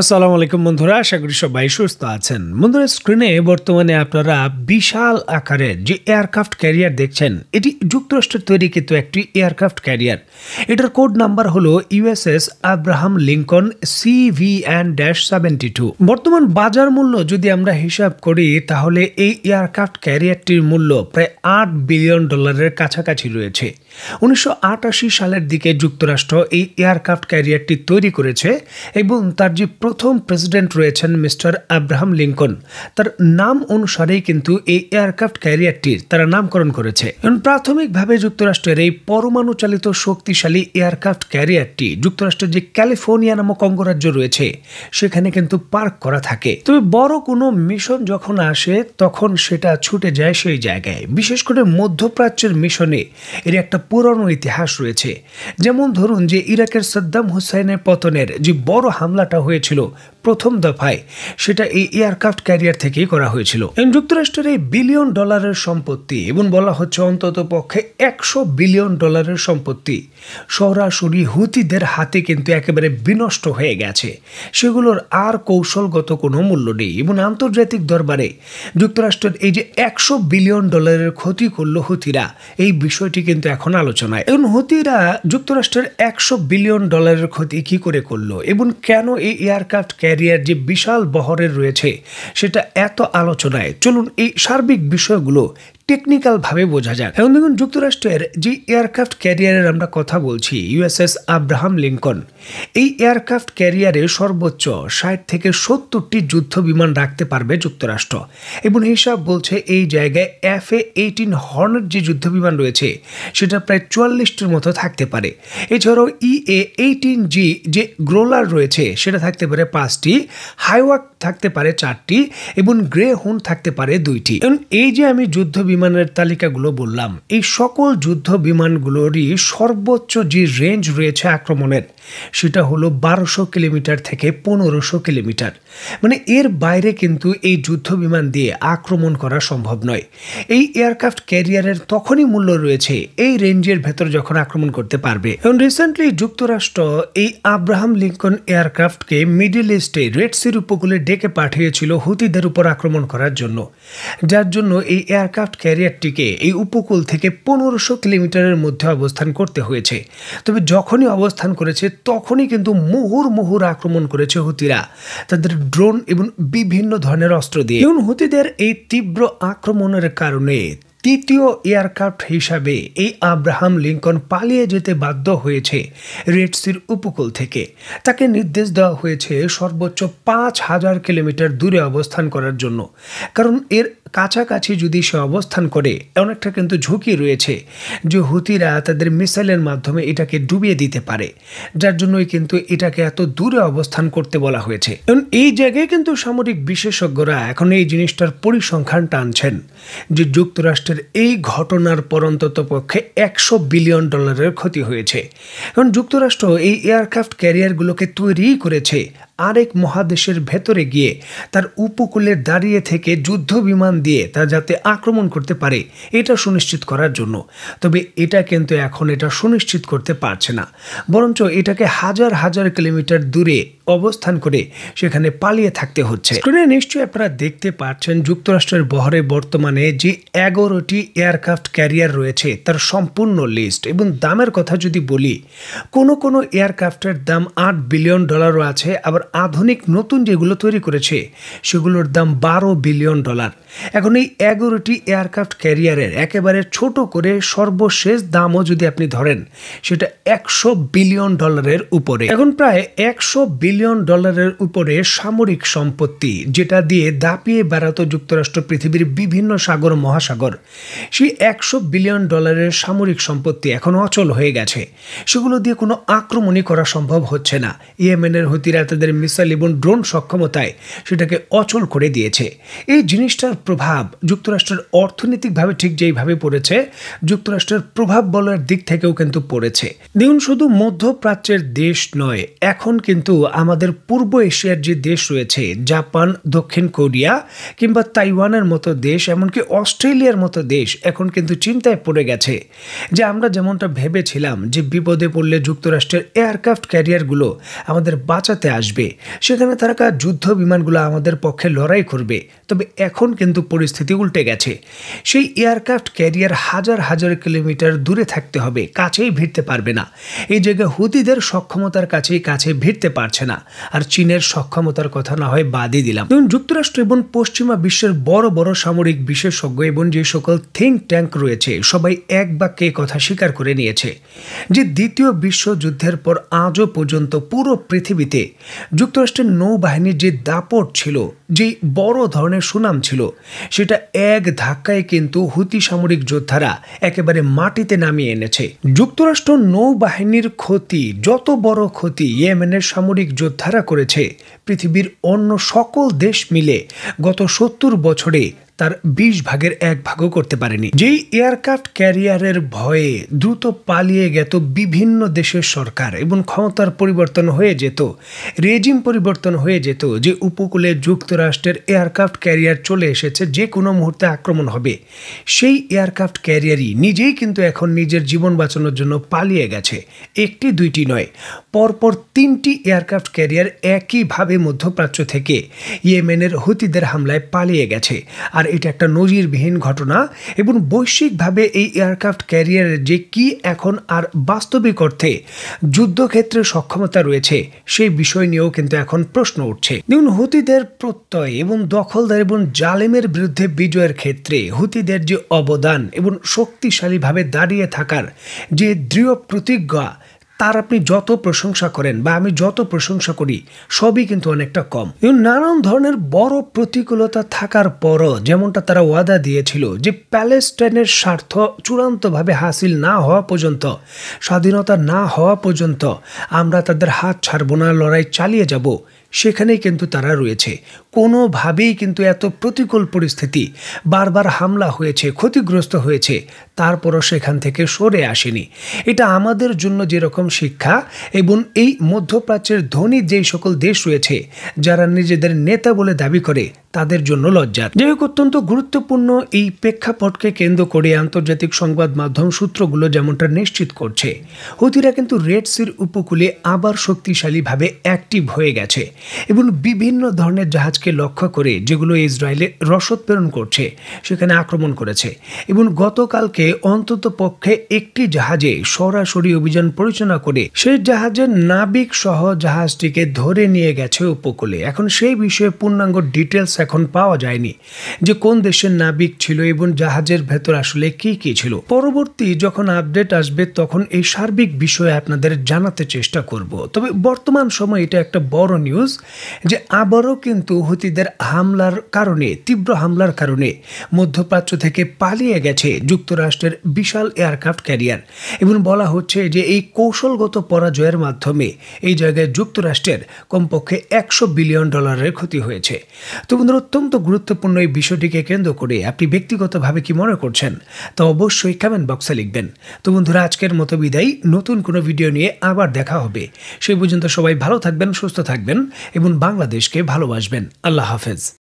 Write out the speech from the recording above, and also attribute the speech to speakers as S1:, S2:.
S1: আসসালামু আলাইকুম বন্ধুরা আশা করি সবাই সুস্থ আছেন বন্ধুরা স্ক্রিনে বর্তমানে আপনারা বিশাল আকারের যে এয়ারক্রাফট ক্যারিয়ার দেখছেন এটি যুক্তরাষ্ট্রের তৈরি কিন্তু একটি এয়ারক্রাফট ক্যারিয়ার এটার কোড নাম্বার হল USS Abraham Lincoln CV and dash seventy two বর্তমান বাজার মূল্য যদি আমরা হিসাব করি তাহলে এই এয়ারক্রাফট ক্যারিয়ারটির মূল্য প্রায় আট বিলিয়ন ডলারের কাছাকাছি রয়েছে উনিশশো সালের দিকে যুক্তরাষ্ট্র এই এয়ারক্রাফ্ট ক্যারিয়ারটি তৈরি করেছে এবং তার যে প্রথম প্রেসিডেন্ট রয়েছেন মিস্টার আব্রাহাম লিঙ্কন তার নাম অনুসারেই কিন্তু এই এয়ারক্রাফ্ট ক্যারিয়ারটির তারা নামকরণ করেছে এবং প্রাথমিকভাবে যুক্তরাষ্ট্রের এই পরমাণু চালিত শক্তিশালী এয়ারক্রাফ্ট ক্যারিয়ারটি যুক্তরাষ্ট্রের যে ক্যালিফোর্নিয়া নামক অঙ্গরাজ্য রয়েছে সেখানে কিন্তু পার্ক করা থাকে তবে বড় কোনো মিশন যখন আসে তখন সেটা ছুটে যায় সেই জায়গায় বিশেষ করে মধ্যপ্রাচ্যের মিশনে এর একটা পুরনো ইতিহাস রয়েছে যেমন ধরুন যে ইরাকের সাদ্দাম হুসাইনের পতনের যে বড় হামলাটা হয়েছিল প্রথম দফায় সেটা এই এয়ারক্রাফট ক্যারিয়ার থেকেই করা হয়েছিল যুক্তরাষ্ট্রের এই বিলিয়ন ডলারের সম্পত্তি এবং বলা হচ্ছে অন্তত পক্ষে একশো বিলিয়ন ডলারের সম্পত্তি সরাসরি হুতিদের হাতে কিন্তু একেবারে বিনষ্ট হয়ে গেছে সেগুলোর আর কৌশলগত কোনো মূল্য নেই এবং আন্তর্জাতিক দরবারে যুক্তরাষ্ট্রের এই যে একশো বিলিয়ন ডলারের ক্ষতি করল হুতিরা এই বিষয়টি কিন্তু এখন আলোচনায় এবং হুতিরা যুক্তরাষ্ট্রের একশো বিলিয়ন ডলারের ক্ষতি কি করে করলো এবং কেন এই এয়ারক্রাফট ক্যারিয়ার যে বিশাল বহরের রয়েছে সেটা এত আলোচনায় চলুন এই সার্বিক বিষয়গুলো টেকনিক্যালভাবে বোঝা যায় এখন দেখুন যুক্তরাষ্ট্রের যে এয়ারক্রাফট ক্যারিয়ারের আমরা কথা বলছি ইউএসএস আব্রাহাম লিঙ্কন এই এয়ারক্রাফট ক্যারিয়ারে সর্বোচ্চ ষাট থেকে সত্তরটি যুদ্ধ বিমান রাখতে পারবে যুক্তরাষ্ট্র এবং হিসাব বলছে এই জায়গায় এফ এ এইটিন হর্নের যে যুদ্ধ বিমান রয়েছে সেটা প্রায় চুয়াল্লিশটির মতো থাকতে পারে এছাড়াও ই এ এইটিন জি যে গ্রোলার রয়েছে সেটা থাকতে পারে পাঁচটি হাইওয়াক থাকতে পারে চারটি এবং গ্রে হোন থাকতে পারে দুইটি এবং এই যে আমি যুদ্ধ বিমানের তালিকাগুলো বললাম এই সকল যুদ্ধ বিমানগুলোরই সর্বোচ্চ যে রেঞ্জ রয়েছে আক্রমণের সেটা হলো বারোশো কিলোমিটার থেকে পনেরোশো কিলোমিটার মানে এর বাইরে কিন্তু এই যুদ্ধ বিমান দিয়ে আক্রমণ করা সম্ভব নয় এই এয়ারক্রাফট ক্যারিয়ারের তখনই মূল্য রয়েছে এই রেঞ্জের ভেতর যখন আক্রমণ করতে পারবে এবং রিসেন্টলি যুক্তরাষ্ট্র এই আব্রাহাম লিঙ্কন এয়ারক্রাফটকে মিডিল ইস্টে রেড সির উপকূলে ডেকে পাঠিয়েছিল হুতিদের উপর আক্রমণ করার জন্য যার জন্য এই এয়ারক্রাফট ক্যারিয়ারটিকে এই উপকূল থেকে পনেরোশো কিলোমিটারের মধ্যে অবস্থান করতে হয়েছে তবে যখনই অবস্থান করেছে তখনই কিন্তু মুহুর মুহুর আক্রমণ করেছে হুতিরা তাদের ড্রোন এবং বিভিন্ন ধরনের অস্ত্র দিয়ে ইউন হুতিদের এই তীব্র আক্রমণের কারণে তৃতীয় এয়ারক্রাফট হিসাবে এই আব্রাহাম লিঙ্কন পালিয়ে যেতে বাধ্য হয়েছে রেডসির উপকূল থেকে তাকে নির্দেশ দেওয়া হয়েছে সর্বোচ্চ পাঁচ হাজার কিলোমিটার দূরে অবস্থান করার জন্য কারণ এর কাছাকাছি যদি সে অবস্থান করে অনেকটা কিন্তু ঝুঁকি রয়েছে যে হুতিরা তাদের মিসাইলের মাধ্যমে এটাকে ডুবিয়ে দিতে পারে যার জন্যই কিন্তু এটাকে এত দূরে অবস্থান করতে বলা হয়েছে এবং এই জায়গায় কিন্তু সামরিক বিশেষজ্ঞরা এখন এই জিনিসটার পরিসংখ্যান টানছেন যে যুক্তরাষ্ট্র যুক্তরাষ্ট্রের এই ঘটনার পর অন্তত পক্ষে একশো বিলিয়ন ডলারের ক্ষতি হয়েছে এখন যুক্তরাষ্ট্র এই এয়ারক্রাফট ক্যারিয়ারগুলোকে তৈরি করেছে আরেক মহাদেশের ভেতরে গিয়ে তার উপকূলে দাঁড়িয়ে থেকে যুদ্ধ বিমান দিয়ে তা যাতে আক্রমণ করতে পারে এটা সুনিশ্চিত করার জন্য তবে এটা কিন্তু এখন এটা সুনিশ্চিত করতে পারছে না বরঞ্চ এটাকে হাজার হাজার কিলোমিটার দূরে অবস্থান করে সেখানে পালিয়ে থাকতে হচ্ছে স্ক্রিনে নিশ্চয়ই আপনারা দেখতে পাচ্ছেন যুক্তরাষ্ট্রের বহরে বর্তমানে যে এগারোটি এয়ারক্রাফট ক্যারিয়ার রয়েছে তার সম্পূর্ণ লিস্ট এবং দামের কথা যদি বলি কোনো কোনো এয়ারক্রাফটের দাম আট বিলিয়ন ডলারও আছে আবার আধুনিক নতুন যেগুলো তৈরি করেছে সেগুলোর দাম বারো বিলিয়ন ডলার এখন এই এগারোটি এয়ারক্রাফট ক্যারিয়ারের একেবারে ছোট করে সর্বশেষ দামও যদি আপনি ধরেন সেটা একশো বিলিয়ন ডলারের উপরে এখন প্রায় একশো বিলিয়ন ডলারের উপরে সামরিক সম্পত্তি যেটা দিয়ে দাপিয়ে বেড়াত যুক্তরাষ্ট্র পৃথিবীর বিভিন্ন সাগর মহাসাগর সেই একশো বিলিয়ন ডলারের সামরিক সম্পত্তি এখন অচল হয়ে গেছে সেগুলো দিয়ে কোনো আক্রমণই করা সম্ভব হচ্ছে না ইয়েমেনের হতিরা তাদের তাদের মিসাইল এবং ড্রোন সক্ষমতায় সেটাকে অচল করে দিয়েছে এই জিনিসটার প্রভাব যুক্তরাষ্ট্রের অর্থনৈতিকভাবে ঠিক যেইভাবে পড়েছে যুক্তরাষ্ট্রের প্রভাব বলার দিক থেকেও কিন্তু পড়েছে দেখুন শুধু মধ্যপ্রাচ্যের দেশ নয় এখন কিন্তু আমাদের পূর্ব এশিয়ার যে দেশ রয়েছে জাপান দক্ষিণ কোরিয়া কিংবা তাইওয়ানের মতো দেশ এমনকি অস্ট্রেলিয়ার মতো দেশ এখন কিন্তু চিন্তায় পড়ে গেছে যে আমরা যেমনটা ভেবেছিলাম যে বিপদে পড়লে যুক্তরাষ্ট্রের এয়ারক্রাফট ক্যারিয়ারগুলো আমাদের বাঁচাতে আসবে থাকবে সেখানে থাকা যুদ্ধ বিমানগুলো আমাদের পক্ষে লড়াই করবে তবে এখন কিন্তু পরিস্থিতি উল্টে গেছে সেই এয়ারক্রাফট ক্যারিয়ার হাজার হাজার কিলোমিটার দূরে থাকতে হবে কাছেই ভিড়তে পারবে না এই জায়গায় হুদিদের সক্ষমতার কাছেই কাছে ভিড়তে পারছে না আর চীনের সক্ষমতার কথা না হয় বাদই দিলাম এবং যুক্তরাষ্ট্র এবং পশ্চিমা বিশ্বের বড় বড় সামরিক বিশেষজ্ঞ এবং যে সকল থিঙ্ক ট্যাঙ্ক রয়েছে সবাই এক বাক্যে কথা স্বীকার করে নিয়েছে যে দ্বিতীয় বিশ্বযুদ্ধের পর আজও পর্যন্ত পুরো পৃথিবীতে যুক্তরাষ্ট্রের নৌবাহিনীর যে দাপট ছিল যে বড় ধরনের সুনাম ছিল সেটা এক ধাক্কায় কিন্তু হুতি সামরিক যোদ্ধারা একেবারে মাটিতে নামিয়ে এনেছে যুক্তরাষ্ট্র নৌবাহিনীর ক্ষতি যত বড় ক্ষতি ইয়েমেনের সামরিক যোদ্ধারা করেছে পৃথিবীর অন্য সকল দেশ মিলে গত সত্তর বছরে তার বিশ ভাগের এক ভাগও করতে পারেনি যেই এয়ারক্রাফট ক্যারিয়ারের ভয়ে দ্রুত পালিয়ে গেত বিভিন্ন দেশের সরকার এবং ক্ষমতার পরিবর্তন হয়ে যেত রেজিম পরিবর্তন হয়ে যেত যে উপকূলে যুক্তরাষ্ট্রের এয়ারক্রাফট ক্যারিয়ার চলে এসেছে যে কোনো মুহূর্তে আক্রমণ হবে সেই এয়ারক্রাফট ক্যারিয়ারই নিজেই কিন্তু এখন নিজের জীবন বাঁচানোর জন্য পালিয়ে গেছে একটি দুইটি নয় পরপর তিনটি এয়ারক্রাফট ক্যারিয়ার একইভাবে মধ্যপ্রাচ্য থেকে ইয়েমেনের হুতিদের হামলায় পালিয়ে গেছে আর এটা একটা নজিরবিহীন ঘটনা এবং বৈশ্বিকভাবে এই এয়ারক্রাফট ক্যারিয়ারের যে কি এখন আর বাস্তবিক অর্থে যুদ্ধক্ষেত্রে সক্ষমতা রয়েছে সেই বিষয় নিয়েও কিন্তু এখন প্রশ্ন উঠছে দেখুন হুতিদের প্রত্যয় এবং দখলদার এবং জালেমের বিরুদ্ধে বিজয়ের ক্ষেত্রে হুতিদের যে অবদান এবং শক্তিশালীভাবে দাঁড়িয়ে থাকার যে দৃঢ় প্রতিজ্ঞা তার আপনি যত প্রশংসা করেন বা আমি যত প্রশংসা করি সবই কিন্তু অনেকটা কম নানান ধরনের বড় প্রতিকূলতা থাকার পরও যেমনটা তারা ওয়াদা দিয়েছিল যে প্যালেস্টাইনের স্বার্থ চূড়ান্তভাবে হাসিল না হওয়া পর্যন্ত স্বাধীনতা না হওয়া পর্যন্ত আমরা তাদের হাত ছাড়ব না লড়াই চালিয়ে যাব সেখানেই কিন্তু তারা রয়েছে কোনোভাবেই কিন্তু এত প্রতিকূল পরিস্থিতি বারবার হামলা হয়েছে ক্ষতিগ্রস্ত হয়েছে তারপরও সেখান থেকে সরে আসেনি এটা আমাদের জন্য যেরকম শিক্ষা এবং এই মধ্যপ্রাচ্যের ধনী যেই সকল দেশ রয়েছে যারা নিজেদের নেতা বলে দাবি করে তাদের জন্য লজ্জা যাই হোক অত্যন্ত গুরুত্বপূর্ণ এই প্রেক্ষাপটকে কেন্দ্র করে আন্তর্জাতিক সংবাদ মাধ্যম সূত্রগুলো যেমনটা নিশ্চিত করছে হুতিরা কিন্তু রেড সির উপকূলে আবার শক্তিশালীভাবে অ্যাক্টিভ হয়ে গেছে এবং বিভিন্ন ধরনের জাহাজ হামাসকে লক্ষ্য করে যেগুলো ইসরায়েলে রসদ প্রেরণ করছে সেখানে আক্রমণ করেছে এবং গতকালকে অন্তত পক্ষে একটি জাহাজে সরাসরি অভিযান পরিচালনা করে সেই জাহাজের নাবিক সহ জাহাজটিকে ধরে নিয়ে গেছে উপকূলে এখন সেই বিষয়ে পূর্ণাঙ্গ ডিটেলস এখন পাওয়া যায়নি যে কোন দেশের নাবিক ছিল এবং জাহাজের ভেতর আসলে কি কি ছিল পরবর্তী যখন আপডেট আসবে তখন এই সার্বিক বিষয়ে আপনাদের জানাতে চেষ্টা করব তবে বর্তমান সময় এটা একটা বড় নিউজ যে আবারও কিন্তু হুতিদের হামলার কারণে তীব্র হামলার কারণে মধ্যপ্রাচ্য থেকে পালিয়ে গেছে যুক্তরাষ্ট্রের বিশাল এয়ারক্রাফট ক্যারিয়ার এবং বলা হচ্ছে যে এই কৌশলগত পরাজয়ের মাধ্যমে এই জায়গায় যুক্তরাষ্ট্রের কমপক্ষে একশো বিলিয়ন ডলারের ক্ষতি হয়েছে তো বন্ধুরা অত্যন্ত গুরুত্বপূর্ণ এই বিষয়টিকে কেন্দ্র করে আপনি ব্যক্তিগতভাবে কি মনে করছেন তা অবশ্যই কমেন্ট বক্সে লিখবেন তো বন্ধুরা আজকের মতো বিদায় নতুন কোনো ভিডিও নিয়ে আবার দেখা হবে সেই পর্যন্ত সবাই ভালো থাকবেন সুস্থ থাকবেন এবং বাংলাদেশকে ভালোবাসবেন আল্লাহ হাফেজ